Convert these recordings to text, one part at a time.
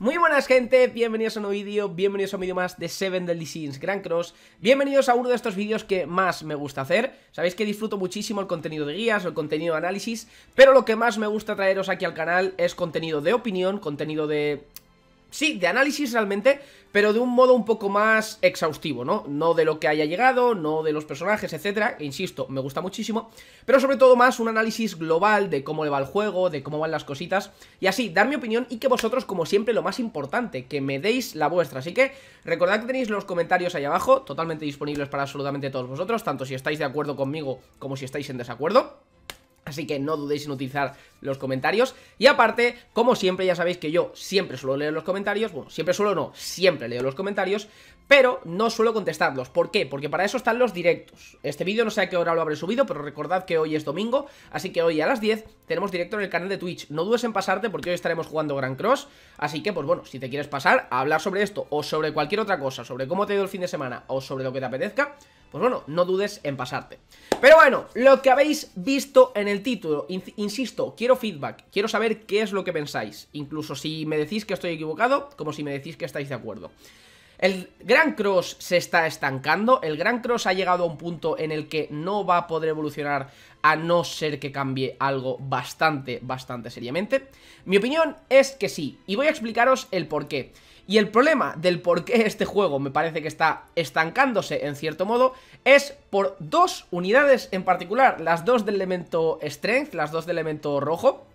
Muy buenas gente, bienvenidos a un nuevo vídeo, bienvenidos a un vídeo más de Seven Deadly Sins Grand Cross Bienvenidos a uno de estos vídeos que más me gusta hacer Sabéis que disfruto muchísimo el contenido de guías, el contenido de análisis Pero lo que más me gusta traeros aquí al canal es contenido de opinión, contenido de sí, de análisis realmente, pero de un modo un poco más exhaustivo, ¿no? No de lo que haya llegado, no de los personajes, etcétera, insisto, me gusta muchísimo, pero sobre todo más un análisis global de cómo le va el juego, de cómo van las cositas, y así, dar mi opinión y que vosotros, como siempre, lo más importante, que me deis la vuestra, así que recordad que tenéis los comentarios ahí abajo, totalmente disponibles para absolutamente todos vosotros, tanto si estáis de acuerdo conmigo como si estáis en desacuerdo. Así que no dudéis en utilizar los comentarios. Y aparte, como siempre, ya sabéis que yo siempre suelo leer los comentarios. Bueno, siempre suelo no, siempre leo los comentarios. Pero no suelo contestarlos. ¿Por qué? Porque para eso están los directos. Este vídeo no sé a qué hora lo habré subido, pero recordad que hoy es domingo. Así que hoy a las 10 tenemos directo en el canal de Twitch. No dudes en pasarte porque hoy estaremos jugando Grand Cross. Así que, pues bueno, si te quieres pasar a hablar sobre esto o sobre cualquier otra cosa, sobre cómo te ha ido el fin de semana o sobre lo que te apetezca pues bueno, no dudes en pasarte. Pero bueno, lo que habéis visto en el título, insisto, quiero feedback, quiero saber qué es lo que pensáis, incluso si me decís que estoy equivocado, como si me decís que estáis de acuerdo. El Gran Cross se está estancando, el Gran Cross ha llegado a un punto en el que no va a poder evolucionar a no ser que cambie algo bastante, bastante seriamente? Mi opinión es que sí, y voy a explicaros el porqué Y el problema del por qué este juego me parece que está estancándose en cierto modo es por dos unidades en particular, las dos del elemento Strength, las dos del elemento rojo,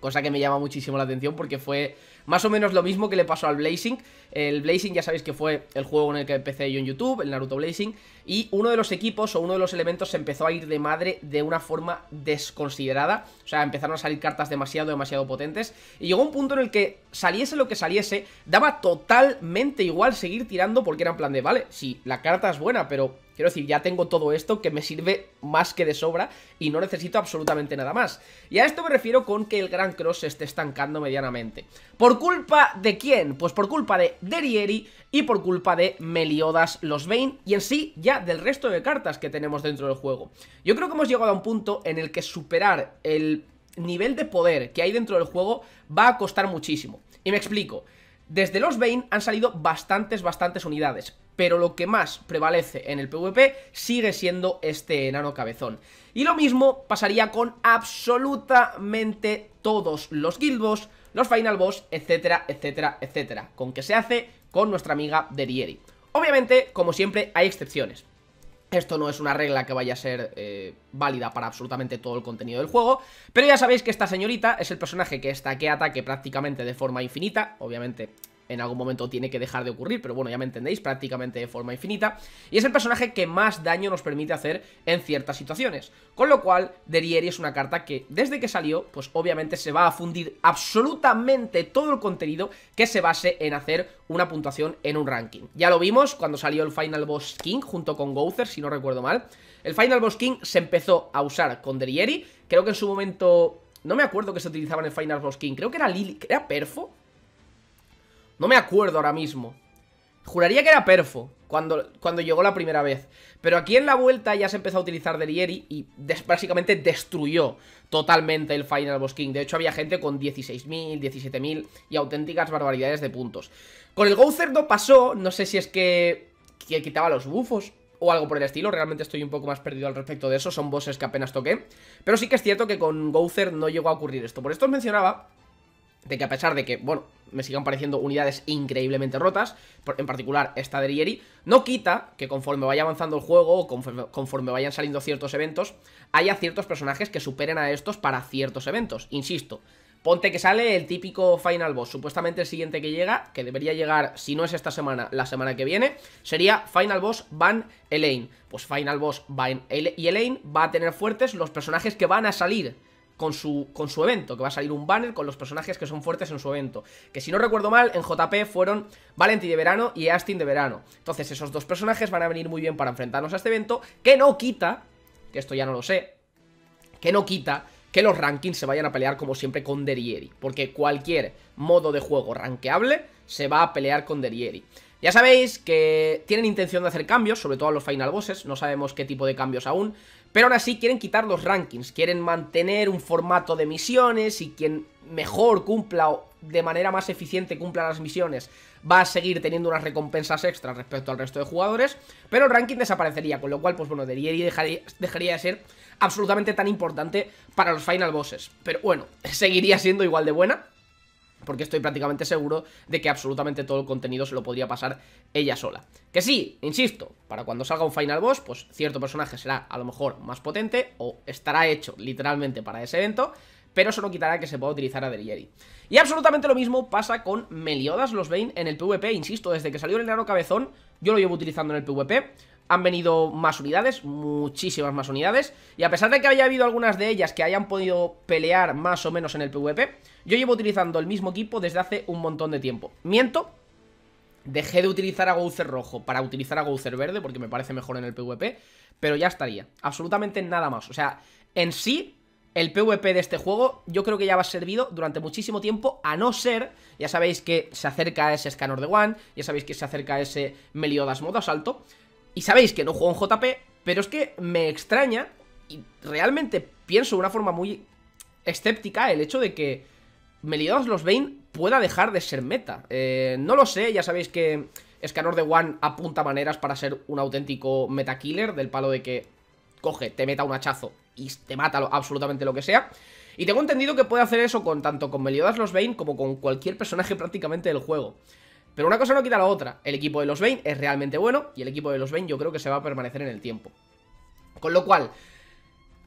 Cosa que me llama muchísimo la atención porque fue más o menos lo mismo que le pasó al Blazing. El Blazing ya sabéis que fue el juego en el que empecé yo en YouTube, el Naruto Blazing. Y uno de los equipos o uno de los elementos se empezó a ir de madre de una forma desconsiderada. O sea, empezaron a salir cartas demasiado, demasiado potentes. Y llegó un punto en el que saliese lo que saliese, daba totalmente igual seguir tirando porque era en plan de, vale, sí, la carta es buena, pero Quiero decir, ya tengo todo esto que me sirve más que de sobra y no necesito absolutamente nada más. Y a esto me refiero con que el Gran Cross se esté estancando medianamente. ¿Por culpa de quién? Pues por culpa de Derieri y por culpa de Meliodas los Bane y en sí ya del resto de cartas que tenemos dentro del juego. Yo creo que hemos llegado a un punto en el que superar el nivel de poder que hay dentro del juego va a costar muchísimo. Y me explico. Desde los Bane han salido bastantes, bastantes unidades pero lo que más prevalece en el PvP sigue siendo este enano cabezón. Y lo mismo pasaría con absolutamente todos los Guild Boss, los Final Boss, etcétera, etcétera, etcétera, con que se hace con nuestra amiga Derieri. Obviamente, como siempre, hay excepciones. Esto no es una regla que vaya a ser eh, válida para absolutamente todo el contenido del juego, pero ya sabéis que esta señorita es el personaje que que ataque prácticamente de forma infinita, obviamente en algún momento tiene que dejar de ocurrir, pero bueno, ya me entendéis, prácticamente de forma infinita, y es el personaje que más daño nos permite hacer en ciertas situaciones, con lo cual Derieri es una carta que desde que salió, pues obviamente se va a fundir absolutamente todo el contenido que se base en hacer una puntuación en un ranking. Ya lo vimos cuando salió el Final Boss King junto con Gouther, si no recuerdo mal, el Final Boss King se empezó a usar con Derieri, creo que en su momento... No me acuerdo que se utilizaba en el Final Boss King, creo que era Lily, era Perfo, no me acuerdo ahora mismo. Juraría que era Perfo cuando, cuando llegó la primera vez. Pero aquí en la vuelta ya se empezó a utilizar Delieri y básicamente destruyó totalmente el Final Boss King. De hecho, había gente con 16.000, 17.000 y auténticas barbaridades de puntos. Con el Gowzer no pasó, no sé si es que, quitaba los bufos o algo por el estilo, realmente estoy un poco más perdido al respecto de eso, son bosses que apenas toqué, pero sí que es cierto que con Gowzer no llegó a ocurrir esto, por esto os mencionaba de que a pesar de que, bueno, me sigan pareciendo unidades increíblemente rotas, en particular esta de Rieri, no quita que conforme vaya avanzando el juego, O conforme vayan saliendo ciertos eventos, haya ciertos personajes que superen a estos para ciertos eventos, insisto. Ponte que sale el típico Final Boss, supuestamente el siguiente que llega, que debería llegar, si no es esta semana, la semana que viene, sería Final Boss Van Elaine. Pues Final Boss Van y Elaine va a tener fuertes los personajes que van a salir con su, con su evento, que va a salir un banner con los personajes que son fuertes en su evento. Que si no recuerdo mal, en JP fueron Valenti de verano y Astin de verano. Entonces esos dos personajes van a venir muy bien para enfrentarnos a este evento, que no quita, que esto ya no lo sé, que no quita que los rankings se vayan a pelear como siempre con Derieri, porque cualquier modo de juego rankeable se va a pelear con Derieri. Ya sabéis que tienen intención de hacer cambios, sobre todo a los final bosses, no sabemos qué tipo de cambios aún, pero aún así quieren quitar los rankings, quieren mantener un formato de misiones y quien mejor cumpla o de manera más eficiente cumpla las misiones va a seguir teniendo unas recompensas extras respecto al resto de jugadores, pero el ranking desaparecería, con lo cual, pues bueno, dejaría de ser absolutamente tan importante para los final bosses. Pero bueno, seguiría siendo igual de buena, porque estoy prácticamente seguro de que absolutamente todo el contenido se lo podría pasar ella sola. Que sí, insisto, para cuando salga un final boss, pues cierto personaje será a lo mejor más potente o estará hecho literalmente para ese evento, pero eso no quitará que se pueda utilizar a Delieri. Y absolutamente lo mismo pasa con Meliodas los Bane en el PvP, insisto, desde que salió el enano cabezón, yo lo llevo utilizando en el PvP, han venido más unidades, muchísimas más unidades, y a pesar de que haya habido algunas de ellas que hayan podido pelear más o menos en el PvP, yo llevo utilizando el mismo equipo desde hace un montón de tiempo. Miento, Dejé de utilizar a Gouzer rojo para utilizar a Gouzer verde porque me parece mejor en el PvP, pero ya estaría. Absolutamente nada más. O sea, en sí, el PvP de este juego yo creo que ya va servido durante muchísimo tiempo, a no ser, ya sabéis que se acerca a ese Scanner de One, ya sabéis que se acerca a ese Meliodas modo asalto, y sabéis que no juego en JP, pero es que me extraña y realmente pienso de una forma muy escéptica el hecho de que Meliodas los Bane pueda dejar de ser meta. Eh, no lo sé, ya sabéis que Escanor de One apunta maneras para ser un auténtico meta killer del palo de que coge, te meta un hachazo y te mata absolutamente lo que sea. Y tengo entendido que puede hacer eso con tanto con Meliodas los Bane como con cualquier personaje prácticamente del juego. Pero una cosa no quita la otra. El equipo de los Bane es realmente bueno y el equipo de los Bane yo creo que se va a permanecer en el tiempo. Con lo cual,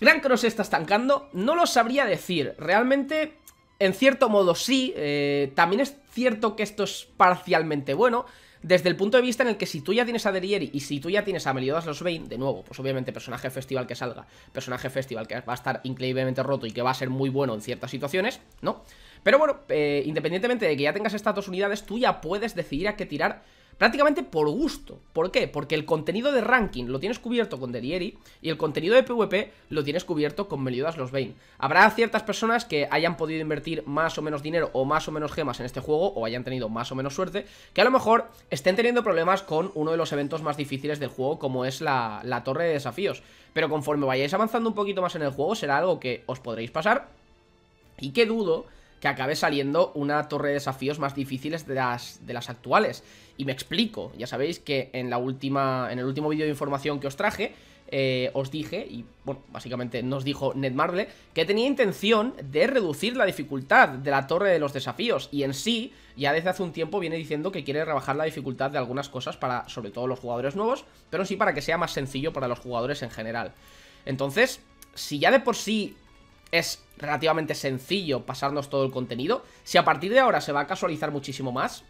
Gran Cross está estancando. No lo sabría decir. Realmente en cierto modo sí, eh, también es cierto que esto es parcialmente bueno, desde el punto de vista en el que si tú ya tienes a Derieri y si tú ya tienes a Meliodas los Vein, de nuevo, pues obviamente personaje festival que salga, personaje festival que va a estar increíblemente roto y que va a ser muy bueno en ciertas situaciones, ¿no? Pero bueno, eh, independientemente de que ya tengas estas dos unidades, tú ya puedes decidir a qué tirar prácticamente por gusto. ¿Por qué? Porque el contenido de ranking lo tienes cubierto con Delieri y el contenido de PvP lo tienes cubierto con Meliodas los Bane. Habrá ciertas personas que hayan podido invertir más o menos dinero o más o menos gemas en este juego o hayan tenido más o menos suerte, que a lo mejor estén teniendo problemas con uno de los eventos más difíciles del juego como es la, la torre de desafíos. Pero conforme vayáis avanzando un poquito más en el juego será algo que os podréis pasar y que dudo que acabe saliendo una torre de desafíos más difíciles de las, de las actuales. Y me explico, ya sabéis que en, la última, en el último vídeo de información que os traje, eh, os dije, y bueno, básicamente nos dijo Ned Marble, que tenía intención de reducir la dificultad de la torre de los desafíos, y en sí, ya desde hace un tiempo viene diciendo que quiere rebajar la dificultad de algunas cosas para, sobre todo los jugadores nuevos, pero sí para que sea más sencillo para los jugadores en general. Entonces, si ya de por sí es relativamente sencillo pasarnos todo el contenido. Si a partir de ahora se va a casualizar muchísimo más,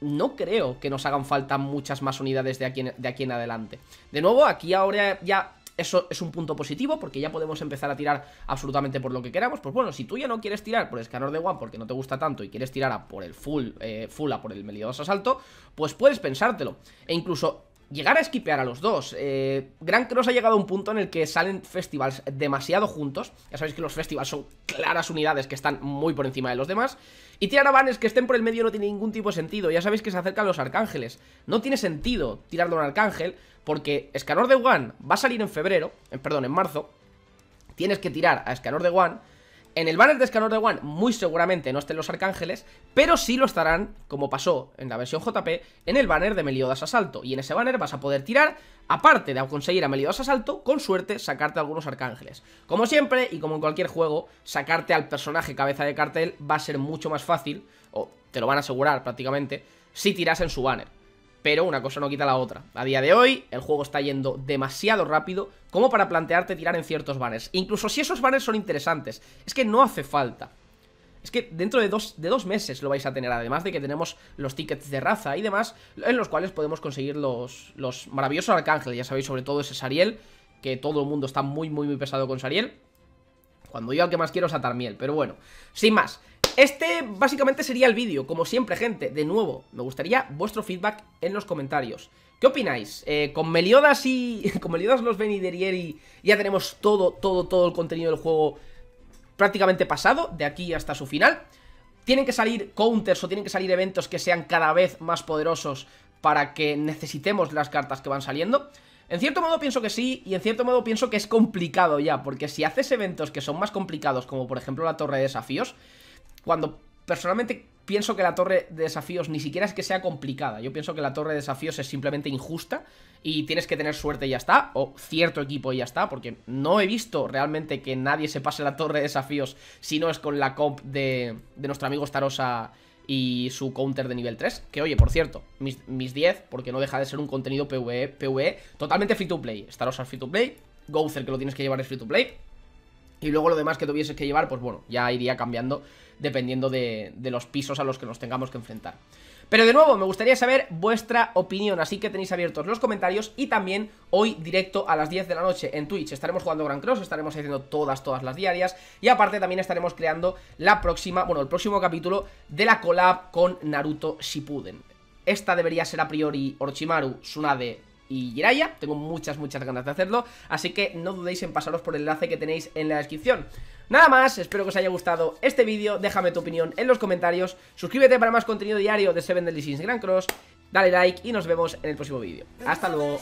no creo que nos hagan falta muchas más unidades de aquí en, de aquí en adelante. De nuevo, aquí ahora ya eso es un punto positivo porque ya podemos empezar a tirar absolutamente por lo que queramos. Pues bueno, si tú ya no quieres tirar por el escanor de One porque no te gusta tanto y quieres tirar a por el full, eh, full a por el Meliodas Asalto, pues puedes pensártelo. E incluso llegar a esquipear a los dos. Eh, Gran Cross ha llegado a un punto en el que salen festivals demasiado juntos. Ya sabéis que los festivals son claras unidades que están muy por encima de los demás. Y tirar a vanes que estén por el medio no tiene ningún tipo de sentido. Ya sabéis que se acercan los arcángeles. No tiene sentido tirarle a un arcángel porque Escanor de One va a salir en febrero, en eh, perdón, en marzo. Tienes que tirar a Escanor de One en el banner de Scanor de One muy seguramente no estén los arcángeles, pero sí lo estarán, como pasó en la versión JP, en el banner de Meliodas Asalto. Y en ese banner vas a poder tirar, aparte de conseguir a Meliodas Asalto, con suerte sacarte algunos arcángeles. Como siempre, y como en cualquier juego, sacarte al personaje cabeza de cartel va a ser mucho más fácil, o te lo van a asegurar prácticamente, si tiras en su banner pero una cosa no quita la otra. A día de hoy, el juego está yendo demasiado rápido como para plantearte tirar en ciertos banners. Incluso si esos banners son interesantes, es que no hace falta. Es que dentro de dos, de dos meses lo vais a tener, además de que tenemos los tickets de raza y demás, en los cuales podemos conseguir los, los maravillosos arcángeles, ya sabéis, sobre todo ese Sariel, que todo el mundo está muy, muy, muy pesado con Sariel. Cuando yo al que más quiero es a pero bueno, sin más. Este básicamente sería el vídeo, como siempre gente, de nuevo, me gustaría vuestro feedback en los comentarios. ¿Qué opináis? Eh, con Meliodas y... con Meliodas los Beniderieri ya tenemos todo, todo, todo el contenido del juego prácticamente pasado, de aquí hasta su final. Tienen que salir counters o tienen que salir eventos que sean cada vez más poderosos para que necesitemos las cartas que van saliendo. En cierto modo pienso que sí, y en cierto modo pienso que es complicado ya, porque si haces eventos que son más complicados, como por ejemplo la torre de desafíos, cuando personalmente pienso que la torre de desafíos ni siquiera es que sea complicada. Yo pienso que la torre de desafíos es simplemente injusta y tienes que tener suerte y ya está, o cierto equipo y ya está, porque no he visto realmente que nadie se pase la torre de desafíos si no es con la comp de, nuestro amigo Starosa y su counter de nivel 3, que oye, por cierto, mis, 10, porque no deja de ser un contenido PvE, PvE totalmente free to play. Starosa es free to play, Gozer que lo tienes que llevar es free to play, y luego lo demás que tuviese que llevar, pues bueno, ya iría cambiando dependiendo de, los pisos a los que nos tengamos que enfrentar. Pero de nuevo, me gustaría saber vuestra opinión, así que tenéis abiertos los comentarios y también hoy directo a las 10 de la noche en Twitch. Estaremos jugando Grand Cross, estaremos haciendo todas, todas las diarias y aparte también estaremos creando la próxima, bueno, el próximo capítulo de la collab con Naruto Shippuden. Esta debería ser a priori Orochimaru, Tsunade, y Jiraiya, Tengo muchas, muchas ganas de hacerlo, así que no dudéis en pasaros por el enlace que tenéis en la descripción. Nada más, espero que os haya gustado este vídeo, déjame tu opinión en los comentarios, suscríbete para más contenido diario de Seven Deadly Sins Grand Cross, dale like y nos vemos en el próximo vídeo. ¡Hasta luego!